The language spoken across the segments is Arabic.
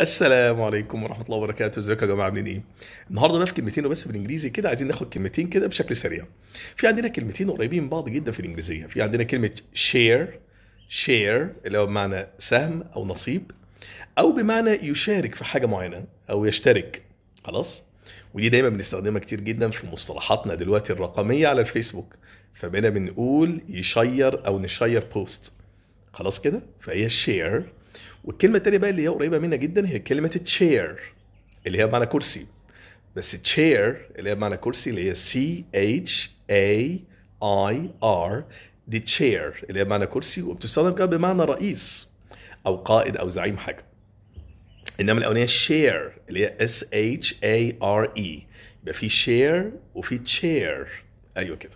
السلام عليكم ورحمه الله وبركاته ازيكم يا جماعه عاملين ايه النهارده بقى في كلمتين وبس بالانجليزي كده عايزين ناخد كلمتين كده بشكل سريع في عندنا كلمتين قريبين من بعض جدا في الانجليزيه في عندنا كلمه شير شير اللي هو بمعنى سهم او نصيب او بمعنى يشارك في حاجه معينه او يشترك خلاص ودي دايما بنستخدمها كتير جدا في مصطلحاتنا دلوقتي الرقميه على الفيسبوك فبقينا بنقول يشير او نشير بوست خلاص كده فهي شير والكلمه الثانيه بقى اللي هي قريبه منها جدا هي كلمه تشير اللي هي بمعنى كرسي بس تشير اللي هي بمعنى كرسي اللي هي سي اتش اي اي ار دي تشير اللي هي بمعنى كرسي وبتستخدم كمان بمعنى رئيس او قائد او زعيم حاجه انما الاولانيه شير اللي هي اس اتش اي ار اي يبقى في شير وفي تشير ايوه كده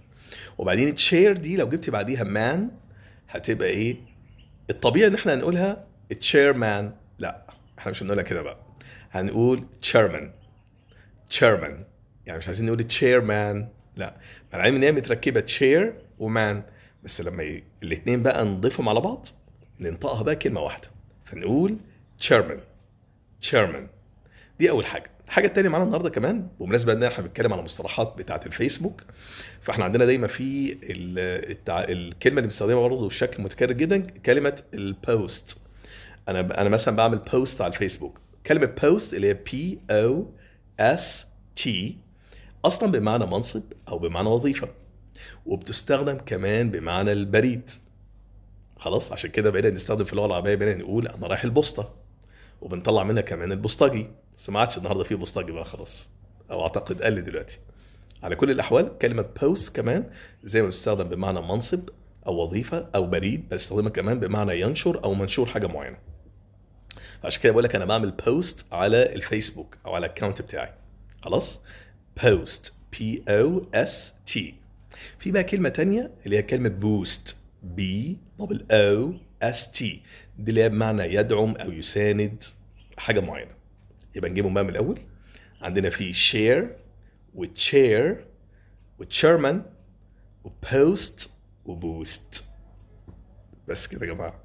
وبعدين تشير دي لو جبت بعديها مان هتبقى ايه الطبيعي ان احنا هنقولها تشيرمان لا احنا مش هنقولها كده بقى هنقول تشيرمان تشيرمان يعني مش عايزين نقول تشيرمان لا مع العلم ان هي متركبه تشير ومان بس لما الاثنين بقى نضيفهم على بعض ننطقها بقى كلمه واحده فنقول تشيرمان تشيرمان دي اول حاجه الحاجه الثانيه معانا النهارده كمان بمناسبه ان احنا بنتكلم على مصطلحات بتاعه الفيسبوك فاحنا عندنا دايما في التع... الكلمه اللي بنستخدمها برضه بشكل متكرر جدا كلمه البوست انا انا مثلا بعمل بوست على الفيسبوك كلمه بوست اللي هي بي او اس تي اصلا بمعنى منصب او بمعنى وظيفه وبتستخدم كمان بمعنى البريد خلاص عشان كده بقينا نستخدم في اللغه العربيه بقينا نقول انا رايح البوسطه وبنطلع منها كمان البوسطجي بس ما عادش النهارده فيه بوسطجي بقى خلاص او اعتقد قل دلوقتي على كل الاحوال كلمه بوست كمان زي ما بتستخدم بمعنى منصب او وظيفه او بريد بستخدمها كمان بمعنى ينشر او منشور حاجه معينه فعشان كده بقول لك انا بعمل بوست على الفيسبوك او على الاكونت بتاعي خلاص بوست بي او اس تي في بقى كلمه تانية اللي هي كلمه بوست بي دبل او اس تي دي اللي هي بمعنى يدعم او يساند حاجه معينه يبقى نجيبهم بقى من الاول عندنا في شير وتشير وتشيرمان وبوست وبوست بس كده يا جماعه